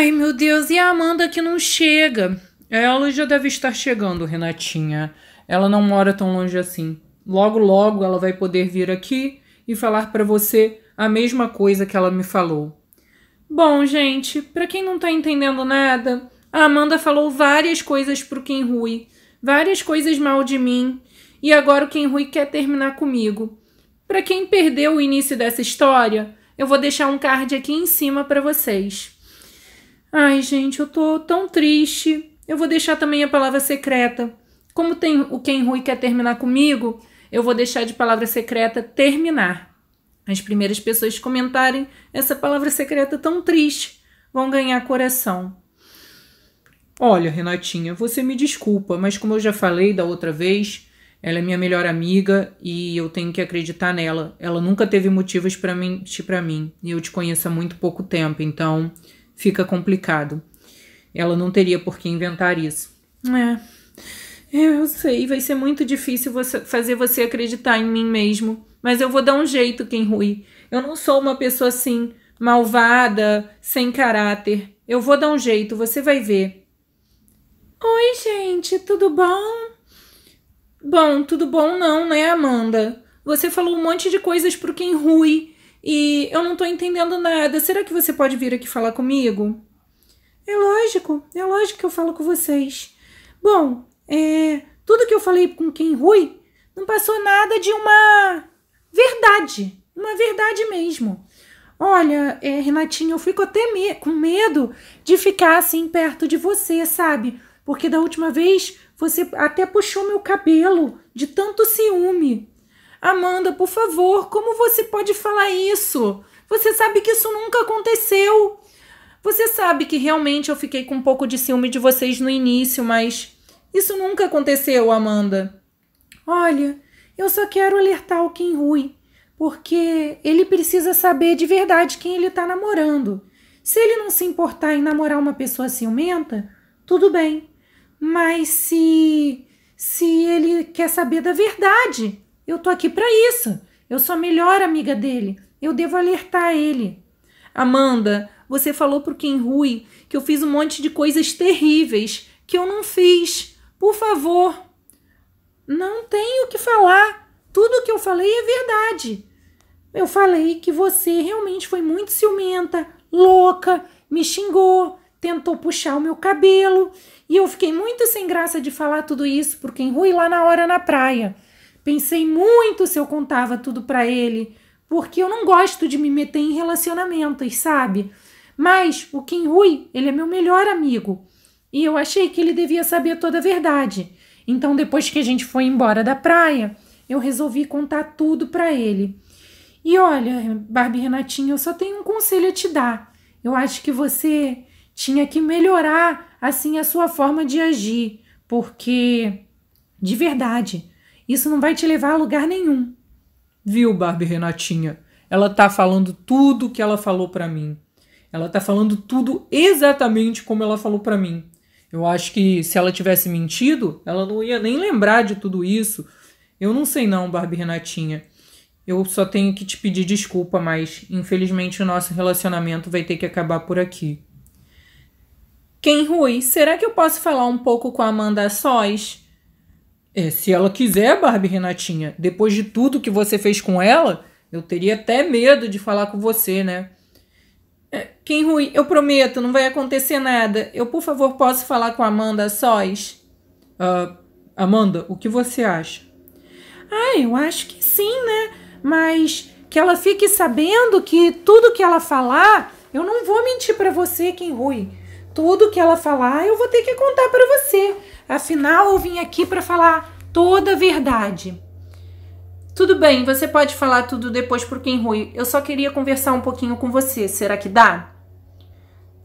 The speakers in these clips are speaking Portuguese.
Ai, meu Deus, e a Amanda que não chega? Ela já deve estar chegando, Renatinha. Ela não mora tão longe assim. Logo, logo ela vai poder vir aqui e falar para você a mesma coisa que ela me falou. Bom, gente, para quem não tá entendendo nada, a Amanda falou várias coisas pro Ken Rui, várias coisas mal de mim, e agora o Ken Rui quer terminar comigo. Para quem perdeu o início dessa história, eu vou deixar um card aqui em cima para vocês. Ai, gente, eu tô tão triste. Eu vou deixar também a palavra secreta. Como tem o Ken Rui quer terminar comigo, eu vou deixar de palavra secreta terminar. As primeiras pessoas que comentarem essa palavra secreta tão triste vão ganhar coração. Olha, Renatinha, você me desculpa, mas como eu já falei da outra vez, ela é minha melhor amiga e eu tenho que acreditar nela. Ela nunca teve motivos para mentir para mim e eu te conheço há muito pouco tempo, então fica complicado. Ela não teria por que inventar isso. É. é. Eu sei, vai ser muito difícil você, fazer você acreditar em mim mesmo. Mas eu vou dar um jeito, Ken Rui. Eu não sou uma pessoa assim, malvada, sem caráter. Eu vou dar um jeito, você vai ver. Oi, gente, tudo bom? Bom, tudo bom não, né, Amanda? Você falou um monte de coisas pro Ken Rui e eu não tô entendendo nada. Será que você pode vir aqui falar comigo? É lógico, é lógico que eu falo com vocês. Bom, é, tudo que eu falei com quem Rui não passou nada de uma verdade, uma verdade mesmo. Olha, é, Renatinho, eu fico até me com medo de ficar assim perto de você, sabe? Porque da última vez você até puxou meu cabelo de tanto ciúme. Amanda, por favor, como você pode falar isso? Você sabe que isso nunca aconteceu. Você sabe que realmente eu fiquei com um pouco de ciúme de vocês no início, mas isso nunca aconteceu, Amanda. Olha, eu só quero alertar o Kim Rui, porque ele precisa saber de verdade quem ele está namorando. Se ele não se importar em namorar uma pessoa ciumenta, tudo bem. Mas se. se ele quer saber da verdade, eu tô aqui para isso. Eu sou a melhor amiga dele. Eu devo alertar ele. Amanda, você falou pro Ken Rui que eu fiz um monte de coisas terríveis que eu não fiz. Por favor. Não tenho o que falar. Tudo o que eu falei é verdade. Eu falei que você realmente foi muito ciumenta, louca, me xingou, tentou puxar o meu cabelo. E eu fiquei muito sem graça de falar tudo isso pro Ken Rui lá na hora na praia. Pensei muito se eu contava tudo para ele, porque eu não gosto de me meter em relacionamentos, sabe? Mas o Kim Rui, ele é meu melhor amigo, e eu achei que ele devia saber toda a verdade. Então, depois que a gente foi embora da praia, eu resolvi contar tudo para ele. E olha, Barbie Renatinho, eu só tenho um conselho a te dar. Eu acho que você tinha que melhorar assim a sua forma de agir, porque de verdade, isso não vai te levar a lugar nenhum. Viu, Barbie Renatinha? Ela tá falando tudo que ela falou para mim. Ela tá falando tudo exatamente como ela falou para mim. Eu acho que se ela tivesse mentido, ela não ia nem lembrar de tudo isso. Eu não sei não, Barbie Renatinha. Eu só tenho que te pedir desculpa, mas infelizmente o nosso relacionamento vai ter que acabar por aqui. Quem Rui, será que eu posso falar um pouco com a Amanda a sós? É, se ela quiser, Barbie Renatinha, depois de tudo que você fez com ela, eu teria até medo de falar com você, né? É, Kim Rui, eu prometo, não vai acontecer nada. Eu, por favor, posso falar com a Amanda sós? Uh, Amanda, o que você acha? Ah, eu acho que sim, né? Mas que ela fique sabendo que tudo que ela falar, eu não vou mentir para você, Kim Rui. Tudo que ela falar, eu vou ter que contar para você. Afinal, eu vim aqui para falar toda a verdade. Tudo bem, você pode falar tudo depois pro Ken Rui. Eu só queria conversar um pouquinho com você. Será que dá?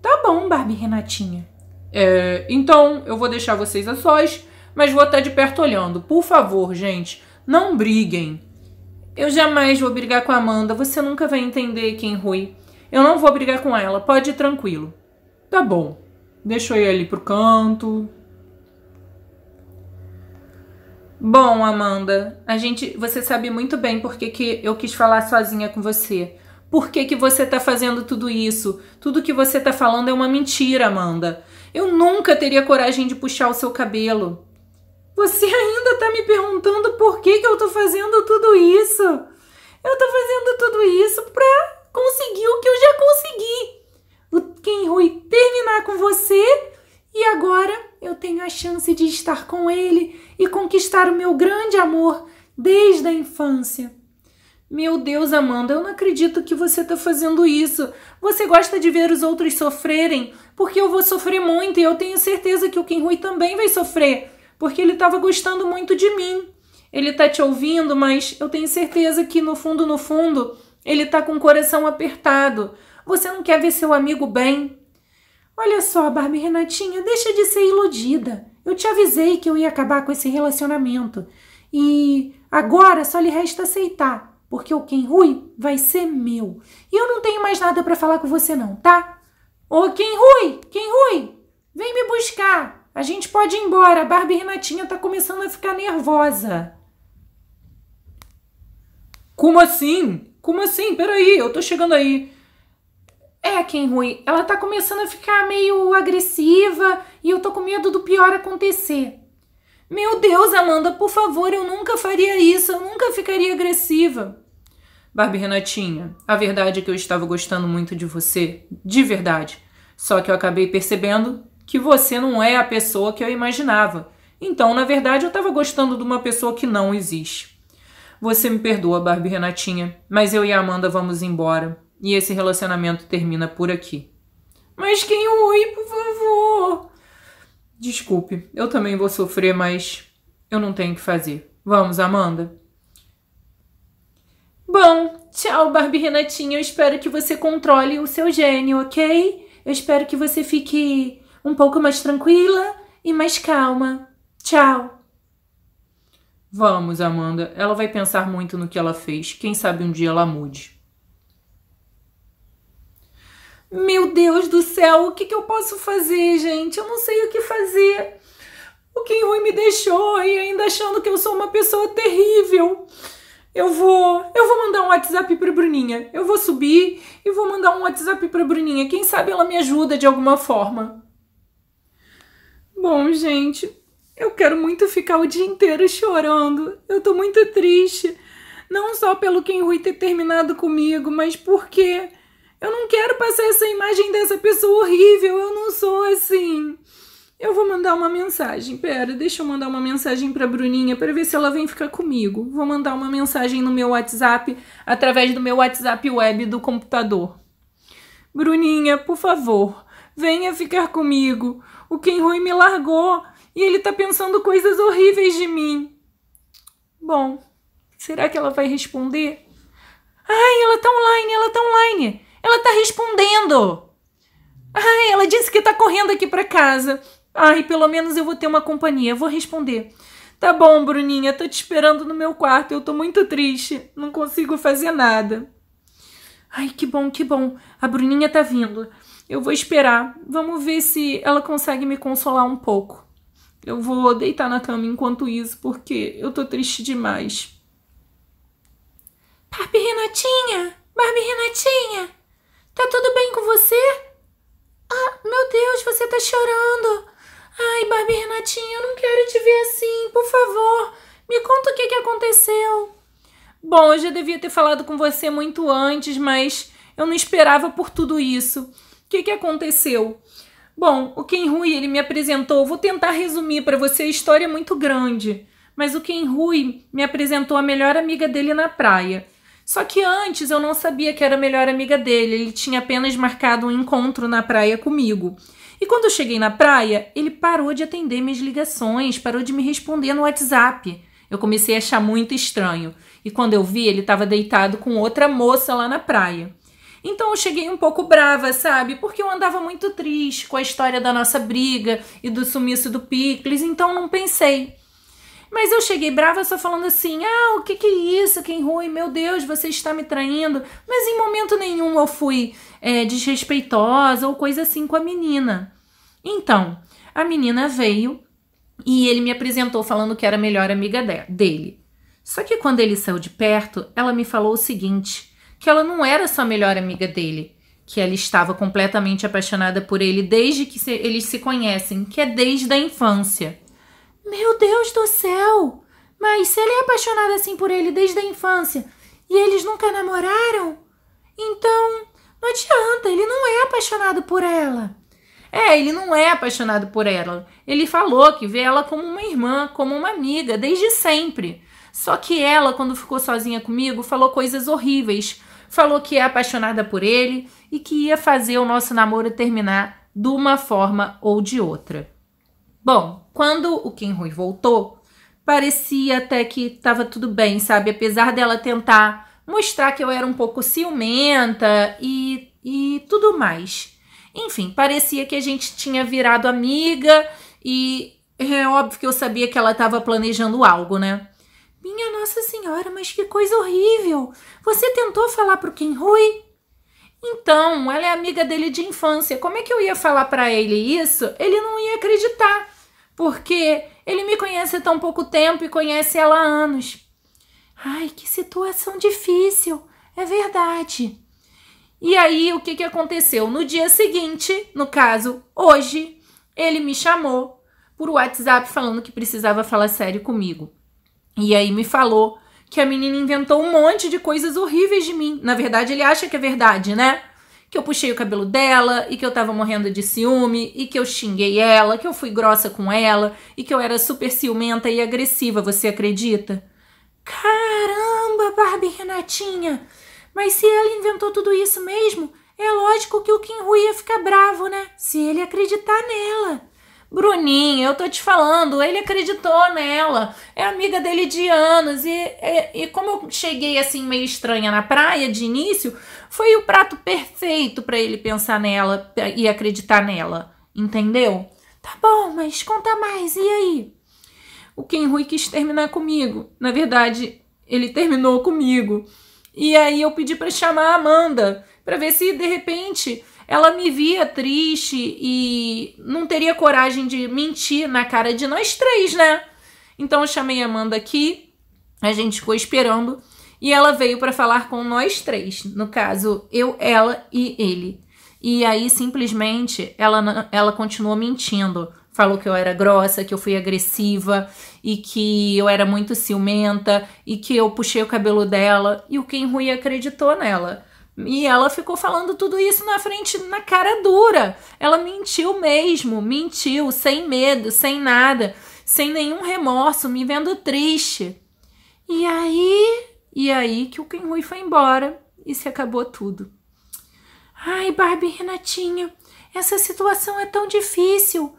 Tá bom, Barbie Renatinha. É, então eu vou deixar vocês a sós, mas vou estar de perto olhando. Por favor, gente, não briguem. Eu jamais vou brigar com a Amanda. Você nunca vai entender, Ken Rui. Eu não vou brigar com ela. Pode ir tranquilo. Tá bom. Deixa eu ir ali pro canto, Bom, Amanda, a gente, você sabe muito bem por que, que eu quis falar sozinha com você. Por que, que você está fazendo tudo isso? Tudo que você está falando é uma mentira, Amanda. Eu nunca teria coragem de puxar o seu cabelo. Você ainda está me perguntando por que, que eu estou fazendo tudo isso? Eu estou fazendo tudo isso para conseguir o que eu já consegui. O Rui terminar com você e agora eu tenho a chance de estar com ele e conquistar o meu grande amor desde a infância. Meu Deus, Amanda, eu não acredito que você está fazendo isso. Você gosta de ver os outros sofrerem, porque eu vou sofrer muito e eu tenho certeza que o Ken Rui também vai sofrer, porque ele estava gostando muito de mim. Ele está te ouvindo, mas eu tenho certeza que no fundo, no fundo, ele está com o coração apertado. Você não quer ver seu amigo bem, Olha só, Barbie Renatinha, deixa de ser iludida. Eu te avisei que eu ia acabar com esse relacionamento. E agora só lhe resta aceitar, porque o Ken Rui vai ser meu. E eu não tenho mais nada para falar com você não, tá? Ô Ken Rui, Ken Rui, vem me buscar. A gente pode ir embora. A Barbie Renatinha tá começando a ficar nervosa. Como assim? Como assim? Peraí, eu tô chegando aí. É, quem Rui, ela tá começando a ficar meio agressiva e eu tô com medo do pior acontecer. Meu Deus, Amanda, por favor, eu nunca faria isso, eu nunca ficaria agressiva. Barbie Renatinha, a verdade é que eu estava gostando muito de você, de verdade. Só que eu acabei percebendo que você não é a pessoa que eu imaginava. Então, na verdade, eu estava gostando de uma pessoa que não existe. Você me perdoa, Barbie Renatinha, mas eu e a Amanda vamos embora e esse relacionamento termina por aqui. Mas quem é o oi, por favor? Desculpe, eu também vou sofrer, mas eu não tenho o que fazer. Vamos, Amanda? Bom, tchau, Barbie Renatinha. Eu espero que você controle o seu gênio, ok? Eu espero que você fique um pouco mais tranquila e mais calma. Tchau. Vamos, Amanda. Ela vai pensar muito no que ela fez. Quem sabe um dia ela mude. Meu Deus do céu, o que, que eu posso fazer, gente? Eu não sei o que fazer. O Kim Rui me deixou e ainda achando que eu sou uma pessoa terrível. Eu vou, eu vou mandar um WhatsApp para Bruninha. Eu vou subir e vou mandar um WhatsApp para Bruninha. Quem sabe ela me ajuda de alguma forma. Bom, gente, eu quero muito ficar o dia inteiro chorando. Eu tô muito triste, não só pelo Ken Rui ter terminado comigo, mas porque eu não quero passar essa imagem dessa pessoa horrível, eu não sou assim. Eu vou mandar uma mensagem. Pera, deixa eu mandar uma mensagem para Bruninha para ver se ela vem ficar comigo. Vou mandar uma mensagem no meu WhatsApp através do meu WhatsApp web do computador. Bruninha, por favor, venha ficar comigo. O Ken Rui me largou e ele tá pensando coisas horríveis de mim. Bom, será que ela vai responder? Ai, ela tá online ela tá respondendo. Ai, ela disse que tá correndo aqui para casa. Ai, pelo menos eu vou ter uma companhia. Vou responder. Tá bom, Bruninha, tô te esperando no meu quarto. Eu tô muito triste. Não consigo fazer nada. Ai, que bom, que bom. A Bruninha tá vindo. Eu vou esperar. Vamos ver se ela consegue me consolar um pouco. Eu vou deitar na cama enquanto isso, porque eu tô triste demais. Barbie Renatinha! Barbie Renatinha! Tá tudo bem com você? Ah, meu Deus, você tá chorando. Ai, Barbie Renatinha, eu não quero te ver assim, por favor. Me conta o que, que aconteceu. Bom, eu já devia ter falado com você muito antes, mas eu não esperava por tudo isso. O que, que aconteceu? Bom, o Ken Rui, ele me apresentou, vou tentar resumir para você, a história é muito grande. Mas o Ken Rui me apresentou a melhor amiga dele na praia. Só que antes eu não sabia que era a melhor amiga dele, ele tinha apenas marcado um encontro na praia comigo. E quando eu cheguei na praia, ele parou de atender minhas ligações, parou de me responder no WhatsApp. Eu comecei a achar muito estranho. E quando eu vi, ele estava deitado com outra moça lá na praia. Então eu cheguei um pouco brava, sabe? Porque eu andava muito triste com a história da nossa briga e do sumiço do Picles, então não pensei. Mas eu cheguei brava só falando assim: ah, o que, que é isso, Quem Rui? Meu Deus, você está me traindo. Mas em momento nenhum eu fui é, desrespeitosa ou coisa assim com a menina. Então, a menina veio e ele me apresentou falando que era a melhor amiga dele. Só que quando ele saiu de perto, ela me falou o seguinte: que ela não era só a melhor amiga dele, que ela estava completamente apaixonada por ele desde que se, eles se conhecem, que é desde a infância. Meu Deus do céu! Mas se ele é apaixonado assim por ele desde a infância e eles nunca namoraram, então não adianta, ele não é apaixonado por ela. É, ele não é apaixonado por ela. Ele falou que vê ela como uma irmã, como uma amiga, desde sempre. Só que ela, quando ficou sozinha comigo, falou coisas horríveis. Falou que é apaixonada por ele e que ia fazer o nosso namoro terminar de uma forma ou de outra. Bom, quando o Kim Rui voltou, parecia até que estava tudo bem, sabe? Apesar dela tentar mostrar que eu era um pouco ciumenta e, e tudo mais. Enfim, parecia que a gente tinha virado amiga e é óbvio que eu sabia que ela estava planejando algo, né? Minha Nossa Senhora, mas que coisa horrível! Você tentou falar pro Kim Rui? Então, ela é amiga dele de infância. Como é que eu ia falar para ele isso? Ele não ia acreditar porque ele me conhece há tão pouco tempo e conhece ela há anos. Ai, que situação difícil, é verdade. E aí, o que, que aconteceu? No dia seguinte, no caso, hoje, ele me chamou por WhatsApp falando que precisava falar sério comigo. E aí me falou que a menina inventou um monte de coisas horríveis de mim. Na verdade, ele acha que é verdade, né? que eu puxei o cabelo dela e que eu tava morrendo de ciúme e que eu xinguei ela, que eu fui grossa com ela e que eu era super ciumenta e agressiva, você acredita? Caramba, Barbie Renatinha! Mas se ela inventou tudo isso mesmo, é lógico que o Kim Rui ia ficar bravo, né? Se ele acreditar nela. Bruninho, eu tô te falando, ele acreditou nela, é amiga dele de anos. E, e, e, como eu cheguei assim meio estranha na praia de início, foi o prato perfeito para ele pensar nela e acreditar nela, entendeu? Tá bom, mas conta mais, e aí? O Ken Rui quis terminar comigo. Na verdade, ele terminou comigo. E aí eu pedi para chamar a Amanda para ver se de repente ela me via triste e não teria coragem de mentir na cara de nós três, né? Então eu chamei a Amanda aqui, a gente ficou esperando e ela veio para falar com nós três, no caso, eu, ela e ele. E aí simplesmente ela ela continuou mentindo falou que eu era grossa, que eu fui agressiva e que eu era muito ciumenta e que eu puxei o cabelo dela e o Ken Rui acreditou nela. E ela ficou falando tudo isso na frente, na cara dura. Ela mentiu mesmo, mentiu, sem medo, sem nada, sem nenhum remorso, me vendo triste. E aí, e aí que o Rui foi embora e se acabou tudo. Ai, Barbie Renatinho, essa situação é tão difícil,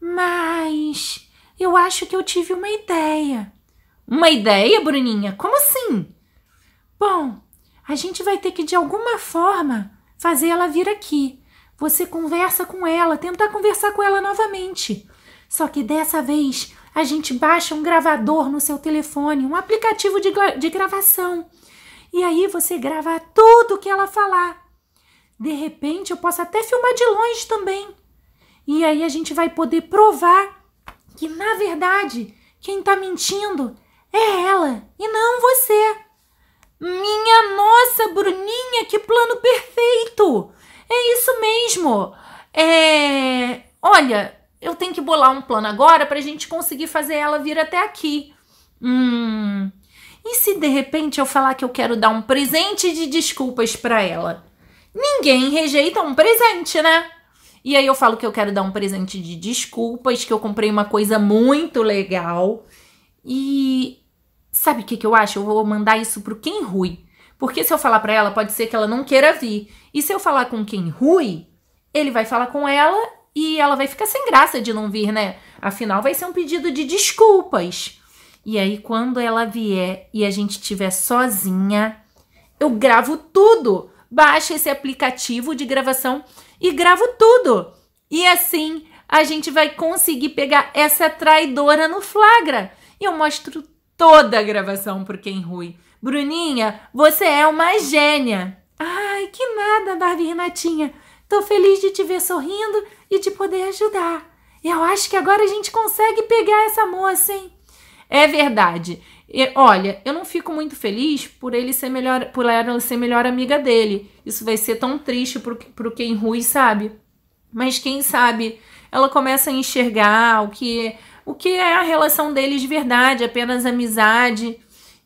mas eu acho que eu tive uma ideia. Uma ideia, Bruninha? Como assim? Bom, a gente vai ter que, de alguma forma, fazer ela vir aqui. Você conversa com ela, tentar conversar com ela novamente. Só que dessa vez a gente baixa um gravador no seu telefone, um aplicativo de, de gravação. E aí você grava tudo o que ela falar. De repente eu posso até filmar de longe também. E aí a gente vai poder provar que, na verdade, quem está mentindo é ela e não você. Minha nossa, Bruninha, que plano perfeito! É isso mesmo! É. Olha, eu tenho que bolar um plano agora para a gente conseguir fazer ela vir até aqui. Hum. E se de repente eu falar que eu quero dar um presente de desculpas para ela? Ninguém rejeita um presente, né? E aí eu falo que eu quero dar um presente de desculpas, que eu comprei uma coisa muito legal. E Sabe o que, que eu acho? Eu vou mandar isso pro Quem Rui. Porque se eu falar para ela, pode ser que ela não queira vir. E se eu falar com Quem Rui, ele vai falar com ela e ela vai ficar sem graça de não vir, né? Afinal, vai ser um pedido de desculpas. E aí, quando ela vier e a gente estiver sozinha, eu gravo tudo. Baixa esse aplicativo de gravação e gravo tudo. E assim a gente vai conseguir pegar essa traidora no flagra. E eu mostro toda a gravação por quem rui. Bruninha, você é uma gênia! Ai, que nada, Barbie Renatinha! Tô feliz de te ver sorrindo e de poder ajudar. Eu acho que agora a gente consegue pegar essa moça, hein? É verdade. E, olha, eu não fico muito feliz por ele ser melhor, por ela ser melhor amiga dele. Isso vai ser tão triste pro, pro Ken Rui, sabe? Mas quem sabe ela começa a enxergar o que o que é a relação deles de verdade, apenas amizade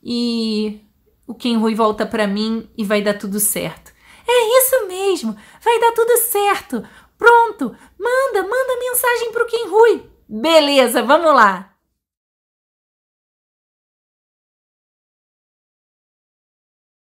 e o quem Rui volta para mim e vai dar tudo certo. É isso mesmo, vai dar tudo certo. Pronto, manda, manda mensagem pro Ken Rui. Beleza, vamos lá.